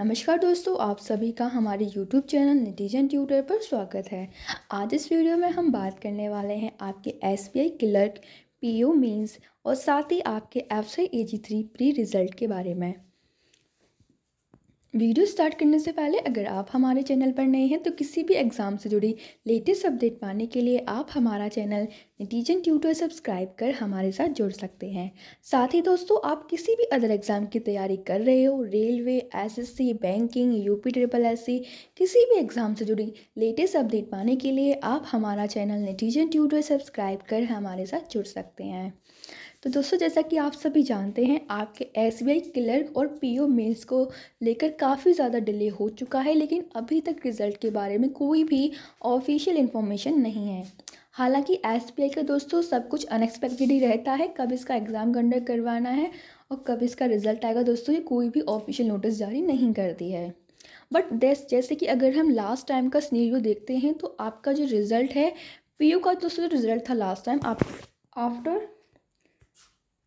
नमस्कार दोस्तों आप सभी का हमारे YouTube चैनल निटीजन ट्यूटर पर स्वागत है आज इस वीडियो में हम बात करने वाले हैं आपके S B I clerk P O और साथ ही आपके F C A G three pre result के बारे में वीडियो स्टार्ट करने से पहले अगर आप हमारे चैनल पर नए हैं तो किसी भी एग्ज़ाम से जुड़ी लेटेस्ट अपडेट पाने के लिए आप हमारा चैनल नतीजन ट्यूटर सब्सक्राइब कर हमारे साथ जुड़ सकते हैं साथ ही दोस्तों आप किसी भी अदर एग्ज़ाम की तैयारी कर रहे हो railway SSC, banking UP triple S किसी भी एग्ज़ाम से जुड़ी लेटेस्ट अपडेट पाने के लिए आप हमारा चैनल नतीजन ट्यूटर सब्सक्राइब कर हमारे साथ जुड़ सकते हैं तो दोस्तों जैसा कि आप सभी जानते हैं आपके एस क्लर्क और पी ओ को लेकर काफ़ी ज़्यादा डिले हो चुका है लेकिन अभी तक रिज़ल्ट के बारे में कोई भी ऑफिशियल इन्फॉर्मेशन नहीं है हालांकि एस का दोस्तों सब कुछ अनएक्सपेक्टेड ही रहता है कब इसका एग्ज़ाम कंडक्ट करवाना है और कब इसका रिज़ल्ट आएगा दोस्तों ये कोई भी ऑफिशियल नोटिस जारी नहीं करती है बट देस जैसे कि अगर हम लास्ट टाइम का स्नेरियो देखते हैं तो आपका जो रिज़ल्ट है पी का दोस्तों जो रिज़ल्ट था लास्ट टाइम आप after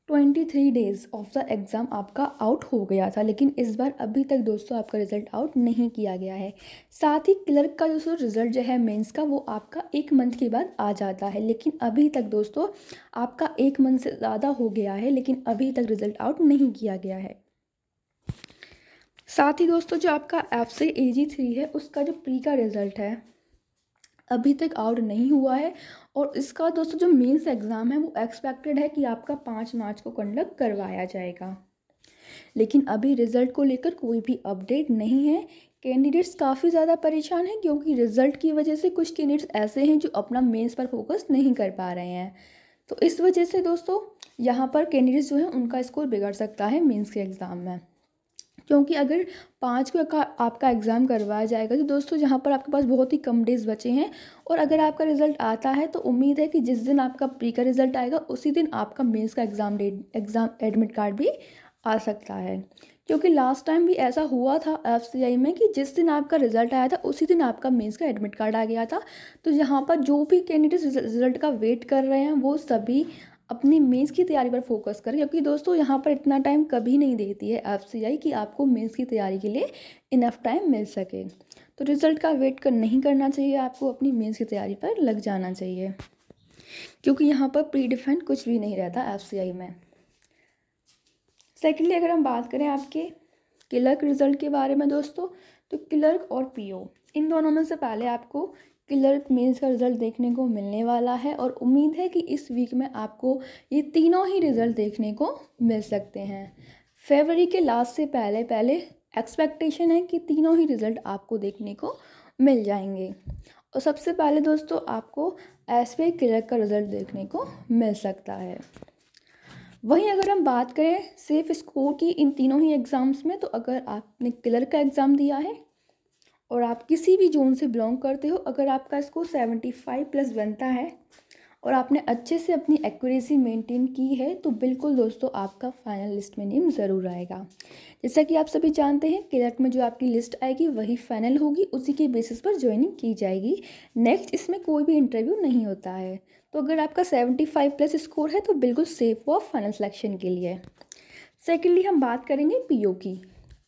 twenty three days of the exam आपका आउट हो गया था लेकिन इस बार अभी तक दोस्तों आपका रिज़ल्ट आउट नहीं किया गया है साथ ही क्लर्क का दोस्तों रिज़ल्ट जो है मेंस का वो आपका एक मंथ के बाद आ जाता है लेकिन अभी तक दोस्तों आपका एक मंथ से ज़्यादा हो गया है लेकिन अभी तक रिज़ल्ट आउट नहीं किया गया है साथ ही दोस्तों जो आपका एफ से ए जी थ्री है उसका जो प्री का रिज़ल्ट है अभी तक आउट नहीं हुआ है और इसका दोस्तों जो मेंस एग्ज़ाम है वो एक्सपेक्टेड है कि आपका पाँच मार्च को कंडक्ट करवाया जाएगा लेकिन अभी रिज़ल्ट को लेकर कोई भी अपडेट नहीं है कैंडिडेट्स काफ़ी ज़्यादा परेशान हैं क्योंकि रिज़ल्ट की वजह से कुछ कैंडिडेट्स ऐसे हैं जो अपना मेंस पर फोकस नहीं कर पा रहे हैं तो इस वजह से दोस्तों यहाँ पर कैंडिडेट्स जो हैं उनका स्कोर बिगड़ सकता है मेंस के एग्ज़ाम में क्योंकि अगर पाँच को आपका एग्ज़ाम करवाया जाएगा तो दोस्तों यहाँ पर आपके पास बहुत ही कम डेज़ बचे हैं और अगर आपका रिज़ल्ट आता है तो उम्मीद है कि जिस दिन आपका प्री का रिज़ल्ट आएगा उसी दिन आपका मेंस का exam date exam admit card भी आ सकता है क्योंकि लास्ट टाइम भी ऐसा हुआ था एफ सी आई में कि जिस दिन आपका रिजल्ट आया था उसी दिन आपका मेंस का एडमिट कार्ड आ गया था तो यहाँ पर जो भी कैंडिडेट्स रिजल्ट का वेट कर रहे हैं वो सभी अपनी मेंस की तैयारी पर फोकस करें क्योंकि दोस्तों यहाँ पर इतना टाइम कभी नहीं देती है एफ सी आई कि आपको मेंस की तैयारी के लिए इनफ टाइम मिल सके तो रिज़ल्ट का वेट कर नहीं करना चाहिए आपको अपनी मेंस की तैयारी पर लग जाना चाहिए क्योंकि यहाँ पर प्री डिफेंड कुछ भी नहीं रहता एफ सी आई में सेकेंडली अगर हम बात करें आपके क्लर्क रिज़ल्ट के बारे में दोस्तों तो क्लर्क और ओ इन दोनों में से पहले आपको क्लर्क मेंस का रिज़ल्ट देखने को मिलने वाला है और उम्मीद है कि इस वीक में आपको ये तीनों ही रिज़ल्ट देखने को मिल सकते हैं फरवरी के लास्ट से पहले पहले एक्सपेक्टेशन है कि तीनों ही रिज़ल्ट आपको देखने को मिल जाएंगे और सबसे पहले दोस्तों आपको एस पे क्लर्क का रिज़ल्ट देखने को मिल सकता है वहीं अगर हम बात करें सेफ स्कोर की इन तीनों ही एग्ज़ाम्स में तो अगर आपने क्लर्क का एग्ज़ाम दिया है और आप किसी भी जोन से बिलोंग करते हो अगर आपका इसको सेवेंटी फाइव प्लस बनता है और आपने अच्छे से अपनी एक्यूरेसी मेंटेन की है तो बिल्कुल दोस्तों आपका फाइनल लिस्ट में नेम ज़रूर आएगा जैसा कि आप सभी जानते हैं क्लर्क में जो आपकी लिस्ट आएगी वही फाइनल होगी उसी के बेसिस पर ज्वाइनिंग की जाएगी नेक्स्ट इसमें कोई भी इंटरव्यू नहीं होता है तो अगर आपका सेवेंटी फाइव प्लस स्कोर है तो बिल्कुल सेफ हो फाइनल सिलेक्शन के लिए सेकेंडली हम बात करेंगे पी की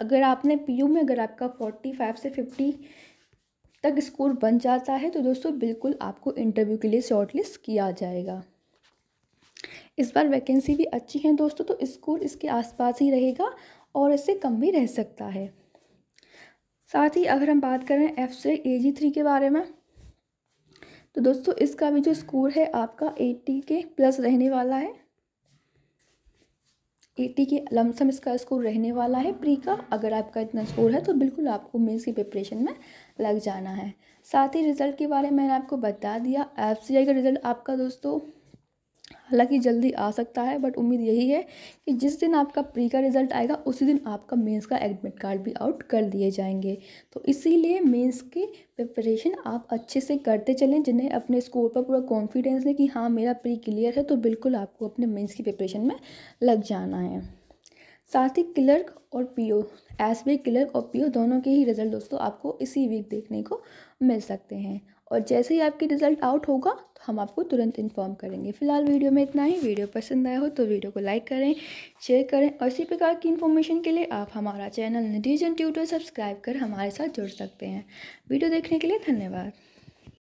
अगर आपने पीयू में अगर आपका फोर्टी फाइव से फिफ्टी तक स्कोर बन जाता है तो दोस्तों बिल्कुल आपको इंटरव्यू के लिए शॉर्टलिस्ट किया जाएगा इस बार वैकेंसी भी अच्छी है दोस्तों तो स्कोर इसके आसपास ही रहेगा और इससे कम भी रह सकता है साथ ही अगर हम बात करें एफ से ए जी थ्री के बारे में तो दोस्तों इसका भी जो स्कोर है आपका एट्टी के प्लस रहने वाला है एटी के लमसम इसका स्कोर रहने वाला है प्री का अगर आपका इतना स्कोर है तो बिल्कुल आपको मेन्स की प्रिपरेशन में लग जाना है साथ ही रिज़ल्ट के बारे में मैंने आपको बता दिया एफ का रिज़ल्ट आपका दोस्तों हालांकि जल्दी आ सकता है बट उम्मीद यही है कि जिस दिन आपका प्री का रिजल्ट आएगा उसी दिन आपका मेंस का एडमिट कार्ड भी आउट कर दिए जाएंगे तो इसीलिए मेंस की प्रिपरेशन आप अच्छे से करते चलें जिन्हें अपने स्कोर पर पूरा कॉन्फिडेंस है कि हाँ मेरा प्री क्लियर है तो बिल्कुल आपको अपने मेन्स की प्रिपरेशन में लग जाना है साथ ही क्लर्क और पीओ एस बी क्लर्क और पीओ दोनों के ही रिजल्ट दोस्तों आपको इसी वीक देखने को मिल सकते हैं और जैसे ही आपकी रिज़ल्ट आउट होगा तो हम आपको तुरंत इन्फॉर्म करेंगे फिलहाल वीडियो में इतना ही वीडियो पसंद आया हो तो वीडियो को लाइक करें शेयर करें और इसी प्रकार की इन्फॉर्मेशन के लिए आप हमारा चैनल नटीजन ट्यूटर सब्सक्राइब कर हमारे साथ जुड़ सकते हैं वीडियो देखने के लिए धन्यवाद